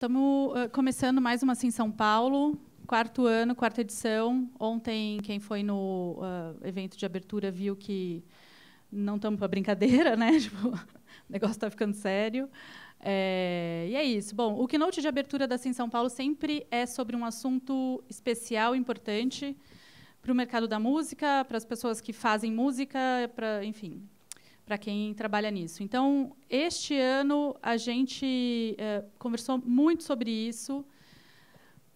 Estamos uh, ah, começando mais uma assim São Paulo, quarto ano, quarta edição. Ontem, quem foi no uh, evento de abertura viu que não estamos para brincadeira, né? Tipo, o negócio está ficando sério. É, e é isso. Bom, o keynote de abertura da Sim São Paulo sempre é sobre um assunto especial, importante para o mercado da música, para as pessoas que fazem música, para, enfim, para quem trabalha nisso. Então, este ano a gente eh, conversou muito sobre isso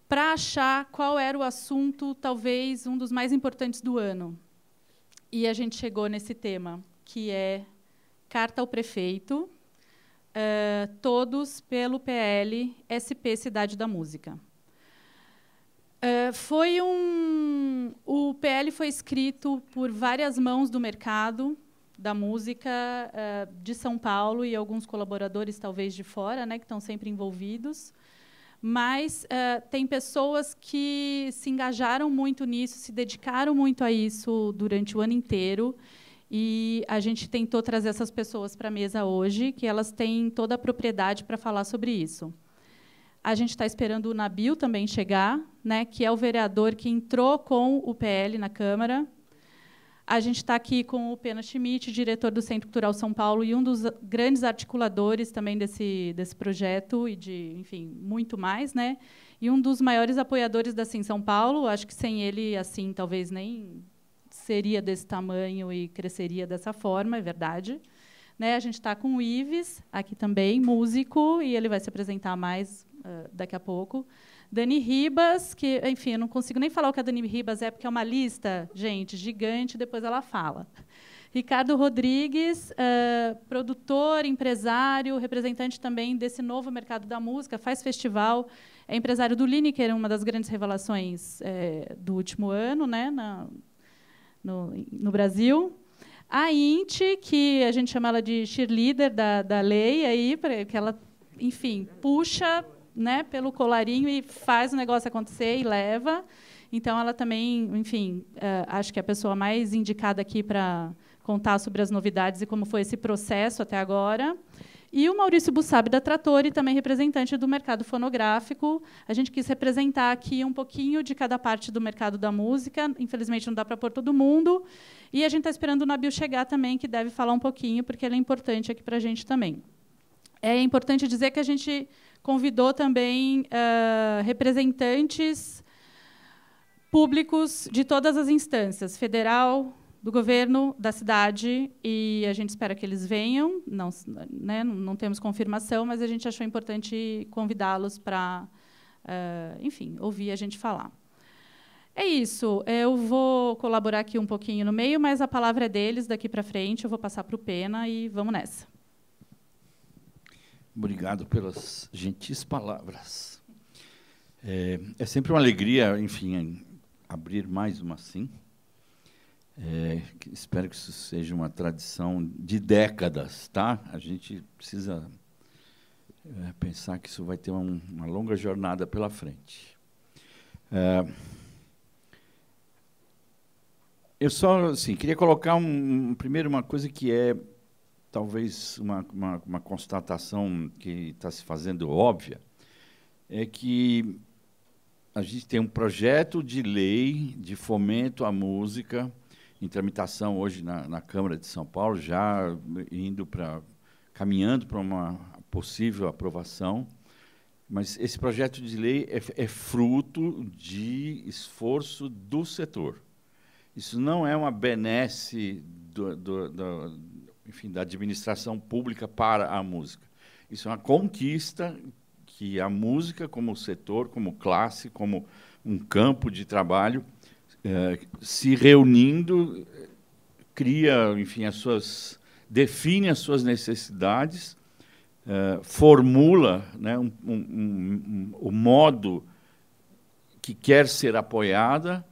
para achar qual era o assunto, talvez um dos mais importantes do ano. E a gente chegou nesse tema, que é carta ao prefeito, eh, todos pelo PL SP Cidade da Música. Uh, foi um. O PL foi escrito por várias mãos do mercado, da música uh, de São Paulo e alguns colaboradores, talvez de fora, né, que estão sempre envolvidos. Mas uh, tem pessoas que se engajaram muito nisso, se dedicaram muito a isso durante o ano inteiro. E a gente tentou trazer essas pessoas para a mesa hoje, que elas têm toda a propriedade para falar sobre isso. A gente está esperando o Nabil também chegar, né, que é o vereador que entrou com o PL na Câmara, a gente está aqui com o Pena Schmidt, diretor do Centro Cultural São Paulo e um dos grandes articuladores também desse, desse projeto e de, enfim, muito mais, né? E um dos maiores apoiadores da Sim São Paulo. Acho que sem ele, assim, talvez nem seria desse tamanho e cresceria dessa forma, é verdade. Né? A gente está com o Ives aqui também, músico, e ele vai se apresentar mais uh, daqui a pouco. Dani Ribas, que, enfim, eu não consigo nem falar o que a Dani Ribas é, porque é uma lista, gente, gigante, depois ela fala. Ricardo Rodrigues, uh, produtor, empresário, representante também desse novo mercado da música, faz festival, é empresário do Lineker, uma das grandes revelações é, do último ano né, na, no, no, Brasil. A Inti, que a gente chama ela de cheerleader da, da lei, aí, que ela, enfim, puxa né, pelo colarinho e faz o negócio acontecer e leva. Então, ela também, enfim, uh, acho que é a pessoa mais indicada aqui para contar sobre as novidades e como foi esse processo até agora. E o Maurício Bussabi da Trator e também representante do mercado fonográfico. A gente quis representar aqui um pouquinho de cada parte do mercado da música. Infelizmente, não dá para pôr todo mundo. E a gente está esperando o Nabil chegar também, que deve falar um pouquinho, porque ele é importante aqui para a gente também. É importante dizer que a gente convidou também uh, representantes públicos de todas as instâncias, federal, do governo, da cidade, e a gente espera que eles venham. Não, né, não temos confirmação, mas a gente achou importante convidá-los para, uh, eh, enfim, ouvir a gente falar. É isso. Eu vou colaborar aqui um pouquinho no meio, mas a palavra é deles daqui para frente. Eu vou passar para o Pena e vamos nessa. Obrigado pelas gentis palavras. É, é, sempre uma alegria, enfim, abrir mais uma assim. É, espero que isso seja uma tradição de décadas, tá? A gente precisa é, pensar que isso vai ter um, uma longa jornada pela frente. É, eu só, assim, queria colocar um, primeiro uma coisa que é talvez uma, uma, uma constatação que está se fazendo óbvia, é que a gente tem um projeto de lei de fomento à música em tramitação hoje na, na Câmara de São Paulo, já indo para caminhando para uma possível aprovação. Mas esse projeto de lei é, é, fruto de esforço do setor. Isso não é uma benesse do, do, do, enfim, da administração pública para a música. Isso é uma conquista que a música, como setor, como classe, como um campo de trabalho, eh, se reunindo, cria, enfim, as suas define as suas necessidades, eh, formula né, um, um, um, o modo que quer ser apoiada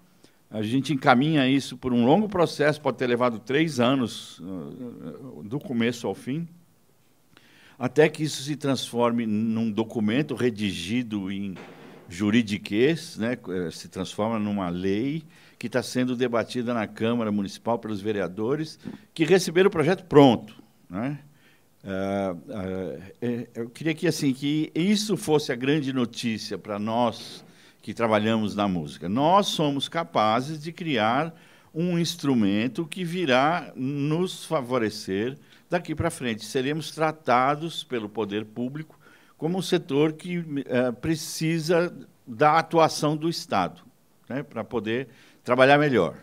a gente encaminha isso por um longo processo, pode ter levado três anos, eh, do começo ao fim, até que isso se transforme num documento redigido em juridiquês, né? Eh, se transforma numa lei que está sendo debatida na Câmara Municipal pelos vereadores, que receberam o projeto pronto. Né? Eh, eu queria que, assim, que isso fosse a grande notícia para nós, que trabalhamos na música. Nós somos capazes de criar um instrumento que virá nos favorecer daqui para frente. Seremos tratados pelo poder público como um setor que eh, precisa da atuação do Estado, né, para poder trabalhar melhor.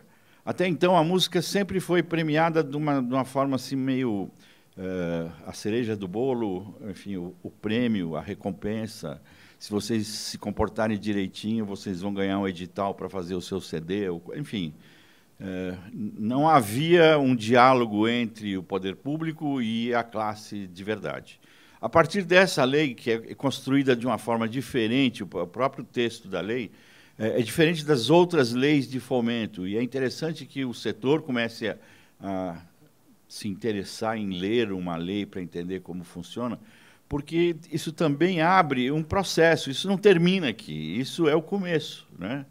Até então, a música sempre foi premiada de uma, de uma forma assim meio eh, a cereja do bolo, enfim, o, o prêmio, a recompensa, se vocês se comportarem direitinho, vocês vão ganhar um edital para fazer o seu CD, enfim. É, não havia um diálogo entre o poder público e a classe de verdade. A partir dessa lei, que é construída de uma forma diferente, o próprio texto da lei, é, é diferente das outras leis de fomento. E é interessante que o setor comece a, a se interessar em ler uma lei para entender como funciona, porque isso também abre um processo, isso não termina aqui, isso é o começo né,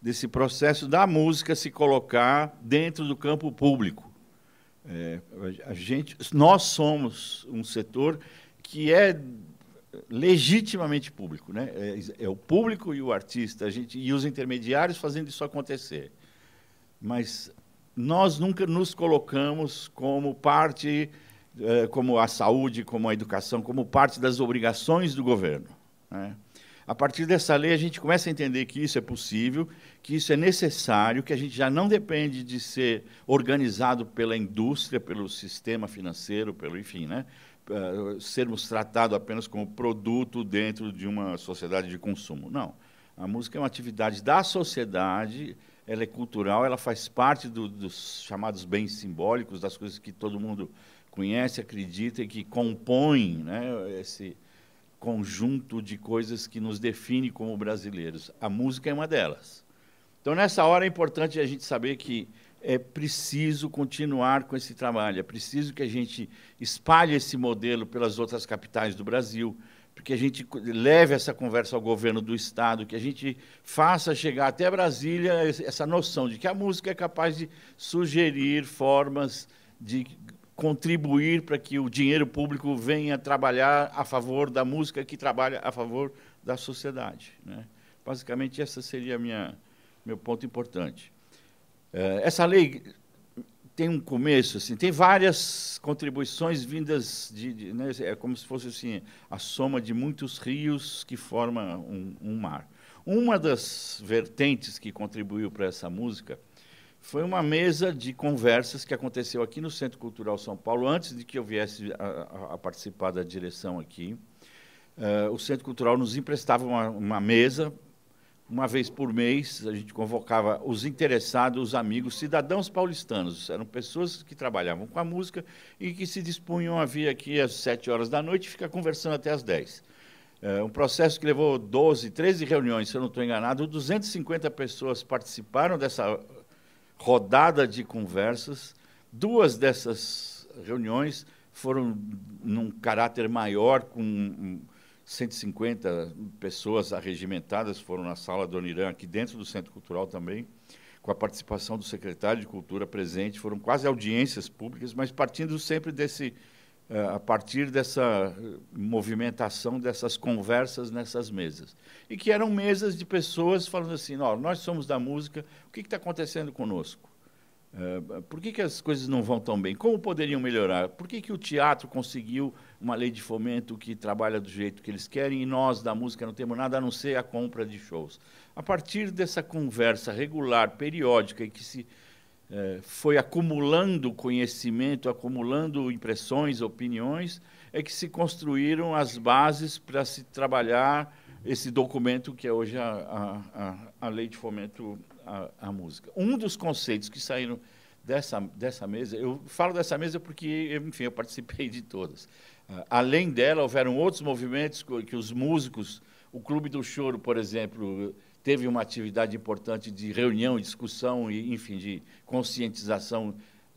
desse processo da música se colocar dentro do campo público. É, a gente, nós somos um setor que é legitimamente público, né? É, é, o público e o artista, a gente e os intermediários fazendo isso acontecer. Mas nós nunca nos colocamos como parte eh, como a saúde, como a educação, como parte das obrigações do governo. Né? A partir dessa lei, a gente começa a entender que isso é possível, que isso é necessário, que a gente já não depende de ser organizado pela indústria, pelo sistema financeiro, pelo enfim, né? Eh, sermos tratados apenas como produto dentro de uma sociedade de consumo. Não. A música é uma atividade da sociedade, ela é cultural, ela faz parte do, dos chamados bens simbólicos, das coisas que todo mundo conhece, acredita e que compõe né, esse conjunto de coisas que nos define como brasileiros. A música é uma delas. Então, nessa hora é importante a gente saber que é preciso continuar com esse trabalho, é preciso que a gente espalhe esse modelo pelas outras capitais do Brasil, que a gente leve essa conversa ao governo do Estado, que a gente faça chegar até Brasília essa noção de que a música é capaz de sugerir formas de contribuir para que o dinheiro público venha trabalhar a favor da música que trabalha a favor da sociedade. Né? Basicamente, esse seria minha meu ponto importante. Eh, essa lei tem um começo, assim, tem várias contribuições vindas de, de né, é como se fosse assim a soma de muitos rios que forma um, um mar. Uma das vertentes que contribuiu para essa música foi uma mesa de conversas que aconteceu aqui no Centro Cultural São Paulo, antes de que eu viesse a, a participar da direção aqui. Uh, o Centro Cultural nos emprestava uma, uma, mesa, uma vez por mês, a gente convocava os interessados, os amigos, cidadãos paulistanos. Eram pessoas que trabalhavam com a música e que se dispunham a vir aqui às sete horas da noite e ficar conversando até às dez. Eh, um processo que levou 12, 13 reuniões, se eu não estou enganado. 250 pessoas participaram dessa rodada de conversas. Duas dessas reuniões foram num caráter maior, com 150 pessoas arregimentadas, foram na sala do Onirã, aqui dentro do Centro Cultural também, com a participação do secretário de Cultura presente. Foram quase audiências públicas, mas partindo sempre desse é, a partir dessa eh, movimentação, dessas conversas nessas mesas. E que eram mesas de pessoas falando assim: nós somos da música, o que está acontecendo conosco? É, por que, que as coisas não vão tão bem? Como poderiam melhorar? Por que, que o teatro conseguiu uma lei de fomento que trabalha do jeito que eles querem e nós da música não temos nada a não ser a compra de shows? A partir dessa conversa regular, periódica em que se é, foi acumulando conhecimento, acumulando impressões, opiniões, é que se construíram as bases para se trabalhar esse documento que é hoje a, a, a, Lei de Fomento à, à, Música. Um dos conceitos que saíram dessa, dessa mesa, eu falo dessa mesa porque, enfim, eu participei de todas. Ah, além dela, houveram outros movimentos que os músicos, o Clube do Choro, por exemplo, teve uma atividade importante de reunião, discussão e, enfim, de conscientização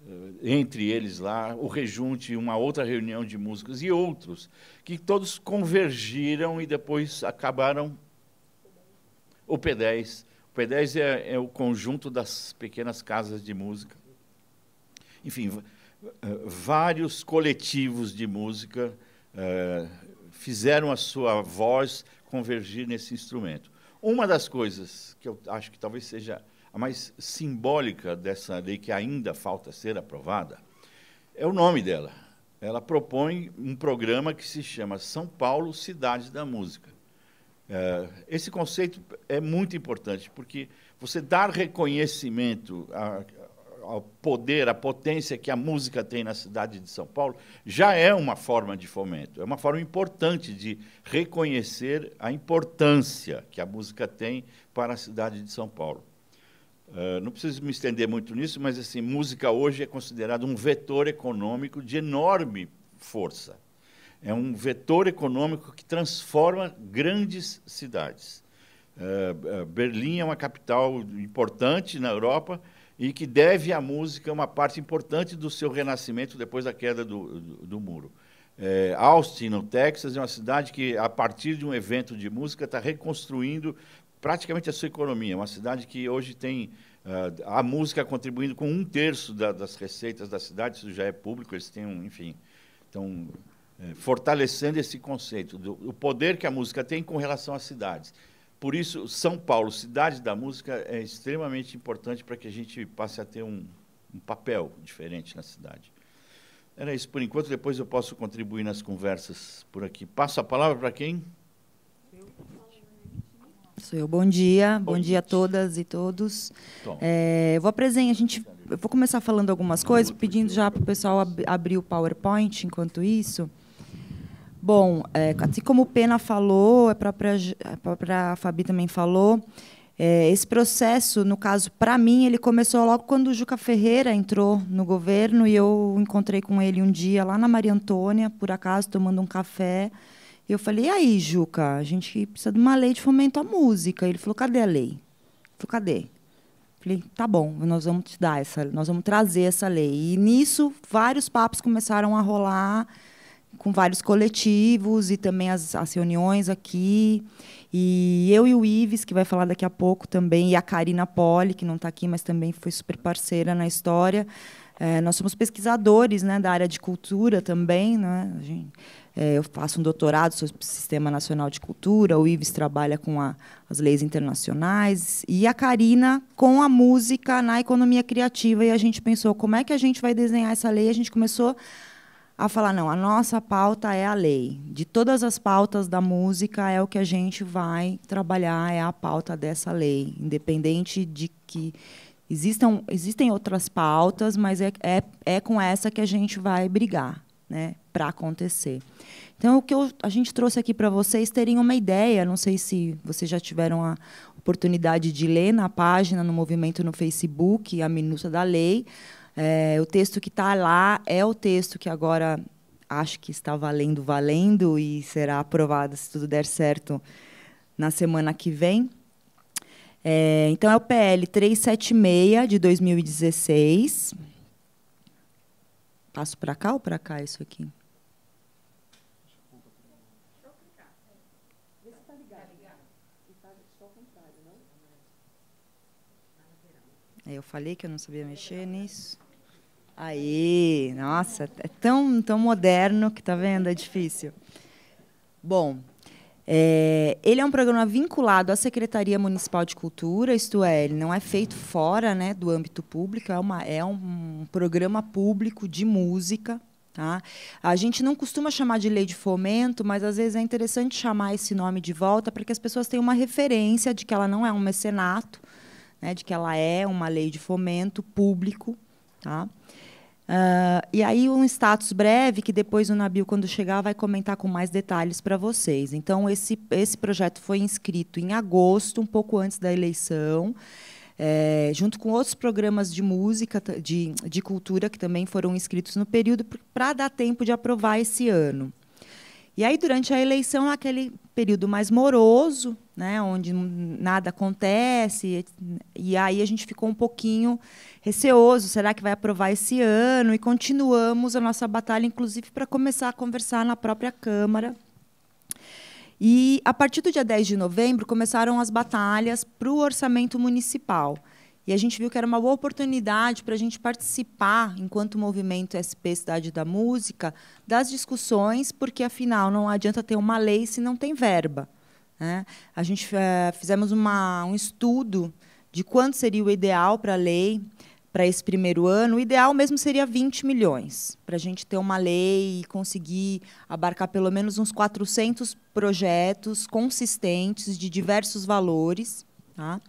eh, entre eles lá, o Rejunte, uma outra reunião de músicos e outros, que todos convergiram e depois acabaram o P10. O P10 é, é o conjunto das pequenas casas de música. Enfim, eh, vários coletivos de música uh, fizeram a sua voz convergir nesse instrumento. Uma das coisas que eu acho que talvez seja a mais simbólica dessa lei que ainda falta ser aprovada é o nome dela. Ela propõe um programa que se chama São Paulo Cidade da Música. Eh, esse conceito é muito importante, porque você dar reconhecimento o poder, a potência que a música tem na cidade de São Paulo, já é uma forma de fomento, é uma forma importante de reconhecer a importância que a música tem para a cidade de São Paulo. Uh, não preciso me estender muito nisso, mas assim, música hoje é considerada um vetor econômico de enorme força. É um vetor econômico que transforma grandes cidades. Uh, Berlim é uma capital importante na Europa, e que deve à música uma parte importante do seu renascimento depois da queda do, do, do muro. É, Austin, no Texas, é uma cidade que, a partir de um evento de música, está reconstruindo praticamente a sua economia. É uma cidade que hoje tem uh, a música contribuindo com um terço da, das receitas da cidade, isso já é público, eles têm, um, enfim, estão é, fortalecendo esse conceito, do, poder que a música tem com relação às cidades. Por isso, São Paulo, cidade da música, é extremamente importante para que a gente passe a ter um, um papel diferente na cidade. Era isso por enquanto, depois eu posso contribuir nas conversas por aqui. Passo a palavra para quem? Sou eu. Bom dia, bom, bom dia a todas e todos. É, eu vou apresentar, a gente, eu vou começar falando algumas coisas, pedindo já para o pessoal ab abrir o PowerPoint enquanto isso. Bom, é, assim como o Pena falou, a própria, a própria Fabi também falou, é, esse processo, no caso, para mim, ele começou logo quando o Juca Ferreira entrou no governo e eu encontrei com ele um dia lá na Maria Antônia, por acaso, tomando um café. E eu falei, e aí, Juca, a gente precisa de uma lei de fomento à música. Ele falou, cadê a lei? Eu falei, cadê? Falei, tá bom, nós vamos te dar essa, nós vamos trazer essa lei. E nisso, vários papos começaram a rolar com vários coletivos e também as, as, reuniões aqui. E eu e o Ives, que vai falar daqui a pouco também, e a Karina Poli, que não está aqui, mas também foi super parceira na história. É, nós somos pesquisadores né, da área de cultura também. Né? Gente, é, eu faço um doutorado sobre o Sistema Nacional de Cultura, o Ives trabalha com a, as leis internacionais, e a Karina com a música na economia criativa. E a gente pensou como é que a gente vai desenhar essa lei. A gente começou a falar não, a nossa pauta é a lei. De todas as pautas da música é o que a gente vai trabalhar é a pauta dessa lei, independente de que existam existem outras pautas, mas é, é, é com essa que a gente vai brigar, né, para acontecer. Então o que eu, a gente trouxe aqui para vocês terem uma ideia, não sei se vocês já tiveram a oportunidade de ler na página no movimento no Facebook a minuta da lei, é, o texto que está lá é o texto que agora acho que está valendo, valendo, e será aprovado, se tudo der certo, na semana que vem. É, então, é o PL 376 de 2016. Passo para cá ou para cá isso aqui? É, eu falei que eu não sabia mexer nisso. Aí, nossa, é tão, tão moderno que tá vendo, é difícil. Bom, é, ele é um programa vinculado à Secretaria Municipal de Cultura, isto é, ele não é feito fora né, do âmbito público, é, uma, é um programa público de música. Tá? A gente não costuma chamar de lei de fomento, mas às vezes é interessante chamar esse nome de volta para que as pessoas tenham uma referência de que ela não é um mecenato, né, de que ela é uma lei de fomento público. Tá? Uh, e aí um status breve que depois o Nabil, quando chegar, vai comentar com mais detalhes para vocês. Então esse, esse projeto foi inscrito em agosto, um pouco antes da eleição, é, junto com outros programas de música, de, de cultura que também foram inscritos no período para dar tempo de aprovar esse ano. E aí durante a eleição aquele período mais moroso, né, onde nada acontece. E aí a gente ficou um pouquinho receoso, será que vai aprovar esse ano? E continuamos a nossa batalha, inclusive, para começar a conversar na própria Câmara. E, a partir do dia 10 de novembro, começaram as batalhas para o orçamento municipal. E a gente viu que era uma boa oportunidade para a gente participar, enquanto movimento SP Cidade da Música, das discussões, porque, afinal, não adianta ter uma lei se não tem verba. Né? A gente eh, fizemos uma, um estudo de quanto seria o ideal para a lei para esse primeiro ano. O ideal mesmo seria 20 milhões, para a gente ter uma lei e conseguir abarcar pelo menos uns 400 projetos consistentes de diversos valores. Tá?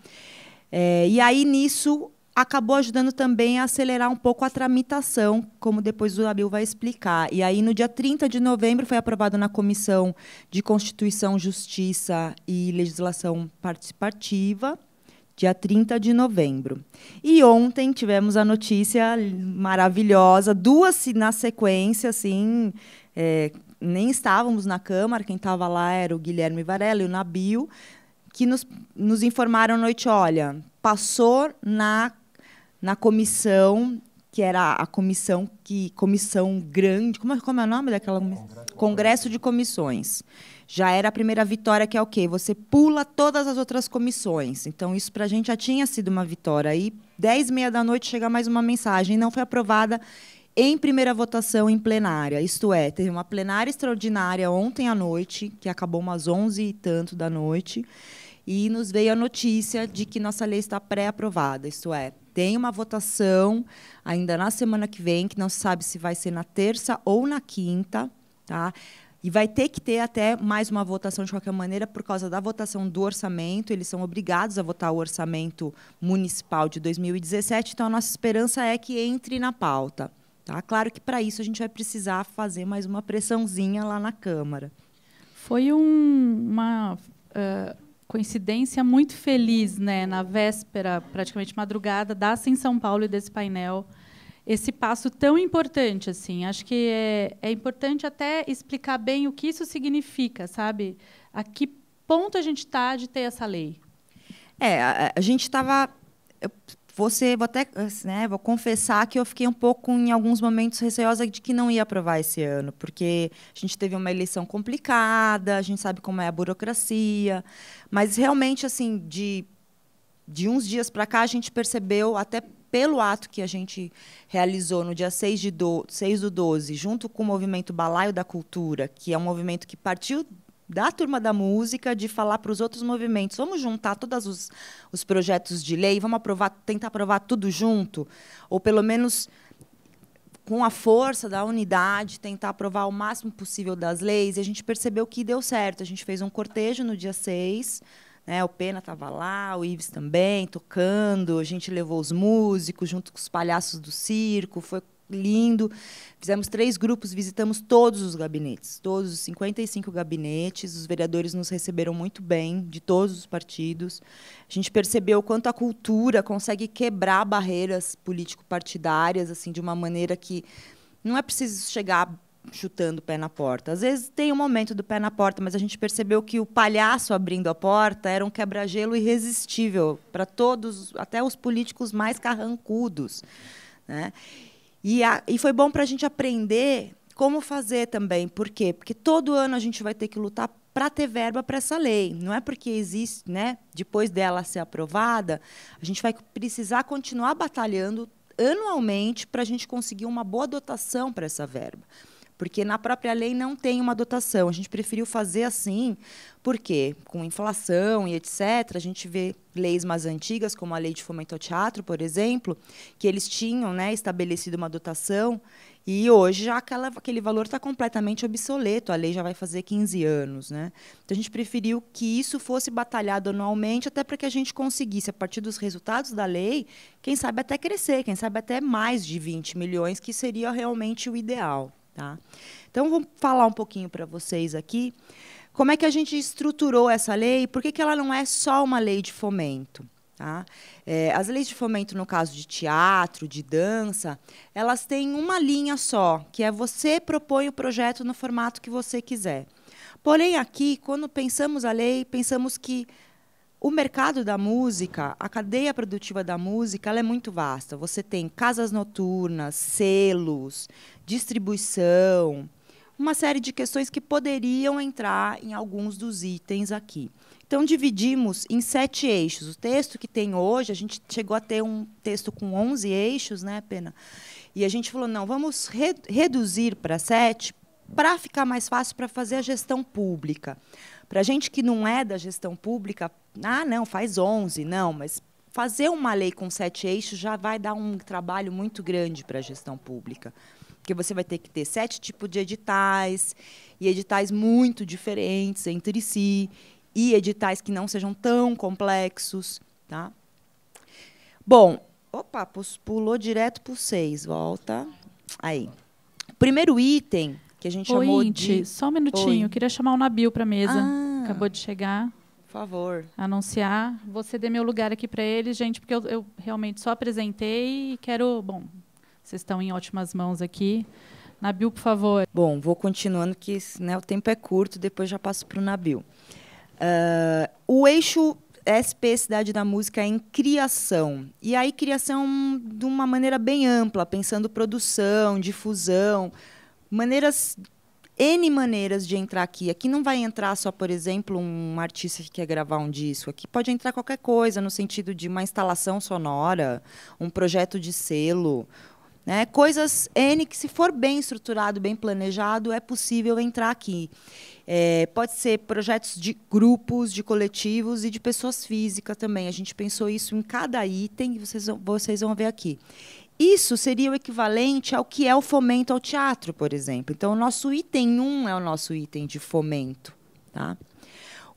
É, e aí, nisso, acabou ajudando também a acelerar um pouco a tramitação, como depois o Abil vai explicar. E aí, no dia 30 de novembro, foi aprovado na Comissão de Constituição, Justiça e Legislação Participativa, dia 30 de novembro. E ontem tivemos a notícia maravilhosa, duas na sequência, assim. É, nem estávamos na Câmara, quem estava lá era o Guilherme Varela e o Nabil, que nos, nos informaram à noite, olha, passou na na comissão que era a comissão que comissão grande como é, como é o nome daquela congresso, congresso de comissões já era a primeira vitória que é o quê? Você pula todas as outras comissões. Então isso para a gente já tinha sido uma vitória. Aí dez e meia da noite chega mais uma mensagem não foi aprovada em primeira votação em plenária. Isto é, teve uma plenária extraordinária ontem à noite que acabou umas onze e tanto da noite e nos veio a notícia de que nossa lei está pré-aprovada. Isto é tem uma votação ainda na semana que vem, que não se sabe se vai ser na terça ou na quinta, tá? E vai ter que ter até mais uma votação de qualquer maneira por causa da votação do orçamento. Eles são obrigados a votar o orçamento municipal de 2017. Então a nossa esperança é que entre na pauta. Tá? Claro que para isso a gente vai precisar fazer mais uma pressãozinha lá na Câmara. Foi um, uma uh coincidência muito feliz, né, na véspera, praticamente madrugada, da em São Paulo e desse painel esse passo tão importante assim. Acho que é, é importante até explicar bem o que isso significa, sabe? A que ponto a gente está de ter essa lei? É, a, a gente estava você vou até né, vou confessar que eu fiquei um pouco em alguns momentos receosa de que não ia aprovar esse ano, porque a gente teve uma eleição complicada, a gente sabe como é a burocracia, mas realmente assim de de uns dias para cá a gente percebeu até pelo ato que a gente realizou no dia 6, de do, 6 do 12, junto com o movimento Balaio da Cultura, que é um movimento que partiu da turma da música, de falar para os outros movimentos. Vamos juntar todos os, os projetos de lei, vamos aprovar, tentar aprovar tudo junto, ou pelo menos com a força da unidade, tentar aprovar o máximo possível das leis. E a gente percebeu que deu certo. A gente fez um cortejo no dia 6. Né? O Pena estava lá, o Ives também, tocando. A gente levou os músicos junto com os palhaços do circo. Foi lindo. Fizemos três grupos, visitamos todos os gabinetes, todos os 55 gabinetes. Os vereadores nos receberam muito bem, de todos os partidos. A gente percebeu quanto a cultura consegue quebrar barreiras político-partidárias, assim, de uma maneira que não é preciso chegar chutando o pé na porta. Às vezes tem um momento do pé na porta, mas a gente percebeu que o palhaço abrindo a porta era um quebra-gelo irresistível para todos, até os políticos mais carrancudos. Né? E, a, e foi bom para a gente aprender como fazer também. Por quê? Porque todo ano a gente vai ter que lutar para ter verba para essa lei. Não é porque existe, né? Depois dela ser aprovada, a gente vai precisar continuar batalhando anualmente para a gente conseguir uma boa dotação para essa verba porque na própria lei não tem uma dotação. A gente preferiu fazer assim, porque com inflação e etc., a gente vê leis mais antigas, como a lei de fomento ao teatro, por exemplo, que eles tinham né, estabelecido uma dotação e hoje já aquela, aquele valor está completamente obsoleto, a lei já vai fazer 15 anos. Né? Então a gente preferiu que isso fosse batalhado anualmente, até para que a gente conseguisse, a partir dos resultados da lei, quem sabe até crescer, quem sabe até mais de 20 milhões, que seria realmente o ideal. Tá? Então, vou falar um pouquinho para vocês aqui como é que a gente estruturou essa lei e por que, ela não é só uma lei de fomento. Tá? É, as leis de fomento, no caso de teatro, de dança, elas têm uma linha só, que é você propõe o projeto no formato que você quiser. Porém, aqui, quando pensamos a lei, pensamos que o mercado da música, a cadeia produtiva da música, ela é muito vasta. Você tem casas noturnas, selos, distribuição, uma série de questões que poderiam entrar em alguns dos itens aqui. Então, dividimos em sete eixos. O texto que tem hoje, a gente chegou a ter um texto com 11 eixos, né, Pena? E a gente falou, não, vamos re reduzir para sete para ficar mais fácil para fazer a gestão pública. Para gente que não é da gestão pública, ah, não, faz 11. Não, mas fazer uma lei com sete eixos já vai dar um trabalho muito grande para a gestão pública. Porque você vai ter que ter sete tipos de editais, e editais muito diferentes entre si, e editais que não sejam tão complexos. Tá? Bom, opa, pulou direto para o seis, volta. Aí. Primeiro item que a gente Oi, chamou Inti, de. Só um minutinho, Oi. queria chamar o Nabil para a mesa. Ah. Acabou de chegar. Por favor. Anunciar. Vou ceder meu lugar aqui para eles, gente, porque eu, eu realmente só apresentei e quero. Bom, vocês estão em ótimas mãos aqui. Nabil, por favor. Bom, vou continuando, que né, o tempo é curto, depois já passo para o Nabil. Uh, o eixo SP Cidade da Música é em criação. E aí, criação de uma maneira bem ampla, pensando produção, difusão, maneiras N maneiras de entrar aqui. Aqui não vai entrar só, por exemplo, um artista que quer gravar um disco. Aqui pode entrar qualquer coisa, no sentido de uma instalação sonora, um projeto de selo. Né? Coisas N que, se for bem estruturado, bem planejado, é possível entrar aqui. É, pode ser projetos de grupos, de coletivos e de pessoas físicas também. A gente pensou isso em cada item e vocês, vocês vão ver aqui. Isso seria o equivalente ao que é o fomento ao teatro, por exemplo. Então, o nosso item 1 um é o nosso item de fomento. Tá?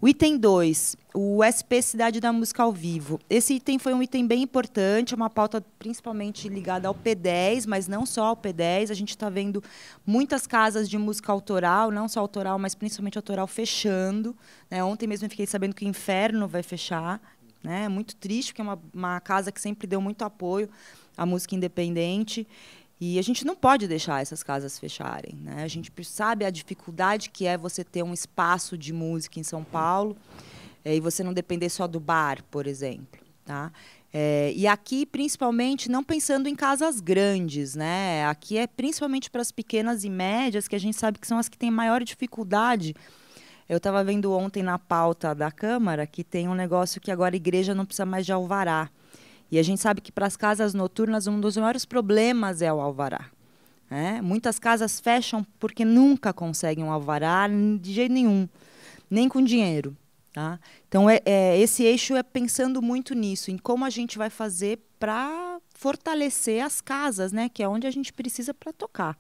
O item 2, o SP Cidade da Música ao Vivo. Esse item foi um item bem importante, é uma pauta principalmente ligada ao P10, mas não só ao P10. A gente está vendo muitas casas de música autoral, não só autoral, mas principalmente autoral, fechando. Né? Ontem mesmo eu fiquei sabendo que o Inferno vai fechar. Né? É muito triste, porque é uma, uma casa que sempre deu muito apoio a música independente. E a gente não pode deixar essas casas fecharem. Né? A gente sabe a dificuldade que é você ter um espaço de música em São Paulo é, e você não depender só do bar, por exemplo. Tá? É, e aqui, principalmente, não pensando em casas grandes, né? Aqui é principalmente para as pequenas e médias, que a gente sabe que são as que têm maior dificuldade. Eu estava vendo ontem na pauta da Câmara que tem um negócio que agora a igreja não precisa mais de alvará. E a gente sabe que para as casas noturnas um dos maiores problemas é o alvará. É? Muitas casas fecham porque nunca conseguem um alvará de jeito nenhum, nem com dinheiro. Tá? Então, é, é, esse eixo é pensando muito nisso, em como a gente vai fazer para fortalecer as casas, né? que é onde a gente precisa para tocar.